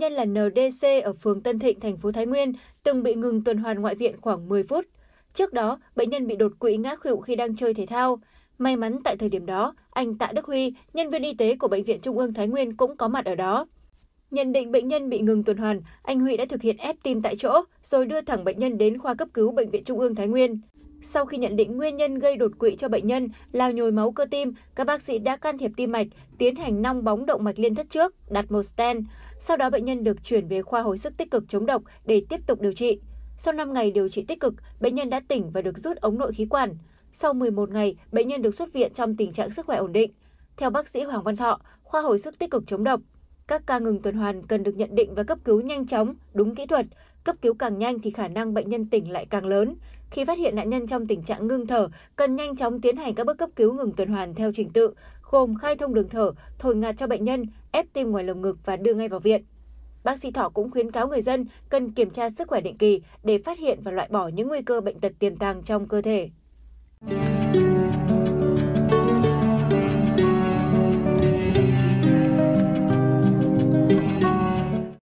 nhân là NDC ở phường Tân Thịnh, thành phố Thái Nguyên, từng bị ngừng tuần hoàn ngoại viện khoảng 10 phút. Trước đó, bệnh nhân bị đột quỵ ngã khuỵu khi đang chơi thể thao. May mắn tại thời điểm đó, anh Tạ Đức Huy, nhân viên y tế của Bệnh viện Trung ương Thái Nguyên cũng có mặt ở đó. Nhận định bệnh nhân bị ngừng tuần hoàn, anh Huy đã thực hiện ép tim tại chỗ rồi đưa thẳng bệnh nhân đến khoa cấp cứu Bệnh viện Trung ương Thái Nguyên. Sau khi nhận định nguyên nhân gây đột quỵ cho bệnh nhân là nhồi máu cơ tim, các bác sĩ đã can thiệp tim mạch, tiến hành nong bóng động mạch liên thất trước, đặt một stent. Sau đó bệnh nhân được chuyển về khoa hồi sức tích cực chống độc để tiếp tục điều trị. Sau 5 ngày điều trị tích cực, bệnh nhân đã tỉnh và được rút ống nội khí quản. Sau 11 ngày, bệnh nhân được xuất viện trong tình trạng sức khỏe ổn định. Theo bác sĩ Hoàng Văn Thọ, khoa hồi sức tích cực chống độc, các ca ngừng tuần hoàn cần được nhận định và cấp cứu nhanh chóng, đúng kỹ thuật, Cấp cứu càng nhanh thì khả năng bệnh nhân tỉnh lại càng lớn. Khi phát hiện nạn nhân trong tình trạng ngưng thở, cần nhanh chóng tiến hành các bước cấp cứu ngừng tuần hoàn theo trình tự, gồm khai thông đường thở, thổi ngạt cho bệnh nhân, ép tim ngoài lồng ngực và đưa ngay vào viện. Bác sĩ Thỏ cũng khuyến cáo người dân cần kiểm tra sức khỏe định kỳ để phát hiện và loại bỏ những nguy cơ bệnh tật tiềm tàng trong cơ thể.